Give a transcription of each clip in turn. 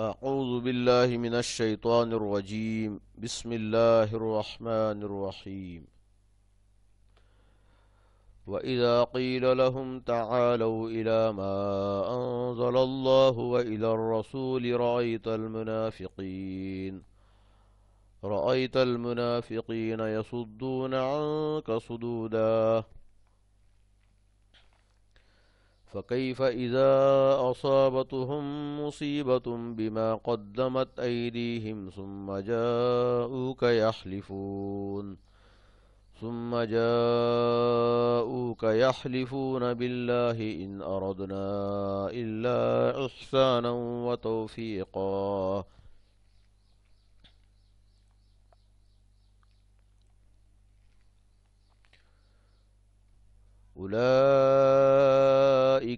أعوذ بالله من الشيطان الرجيم بسم الله الرحمن الرحيم وإذا قيل لهم تعالوا إلى ما أنزل الله وإلى الرسول رأيت المنافقين رأيت المنافقين يصدون عنك صدوداً فكيف إذا أصابتهم مصيبة بما قدمت أيديهم ثم جاءوك يحلفون ثم جاءوك يحلفون بالله إن أردنا إلا إحسانا وتوفيقا أولئك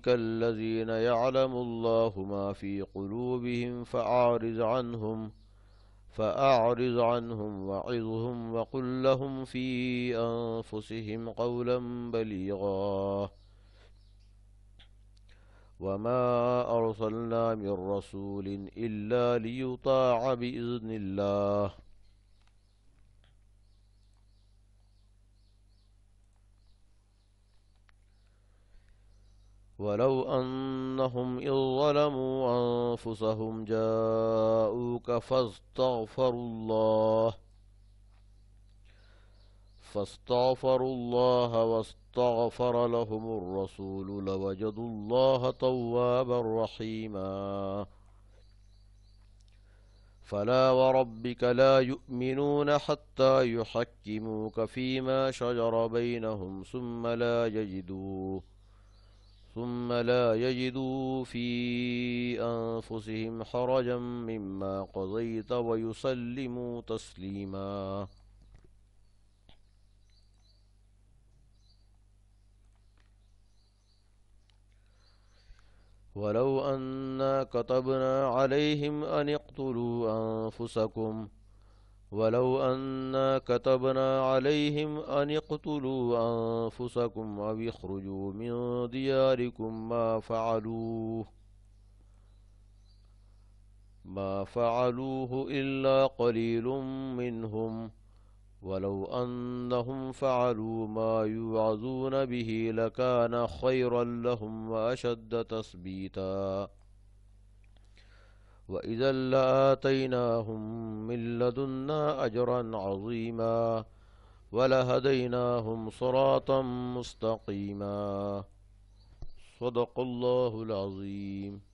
أولئك الذين يعلم الله ما في قلوبهم فأعرض عنهم فأعرض عنهم وعظهم وقل لهم في أنفسهم قولا بليغا وما أرسلنا من رسول إلا ليطاع بإذن الله ولو أنهم إذ ظلموا أنفسهم جاءوك فاستغفروا الله فاستغفروا الله واستغفر لهم الرسول لوجدوا الله توابا رحيما فلا وربك لا يؤمنون حتى يحكموك فيما شجر بينهم ثم لا يجدوه ثم لا يجدوا في أنفسهم حرجا مما قضيت ويسلموا تسليما ولو أنا كتبنا عليهم أن اقتلوا أنفسكم ولو أنا كتبنا عليهم أن اقتلوا أنفسكم أو اخرجوا من دياركم ما فعلوه ما فعلوه إلا قليل منهم ولو أنهم فعلوا ما يوعظون به لكان خيرا لهم وأشد تثبيتاً وإذا لآتيناهم من لدنا أجرا عظيما ولهديناهم صراطا مستقيما صدق الله العظيم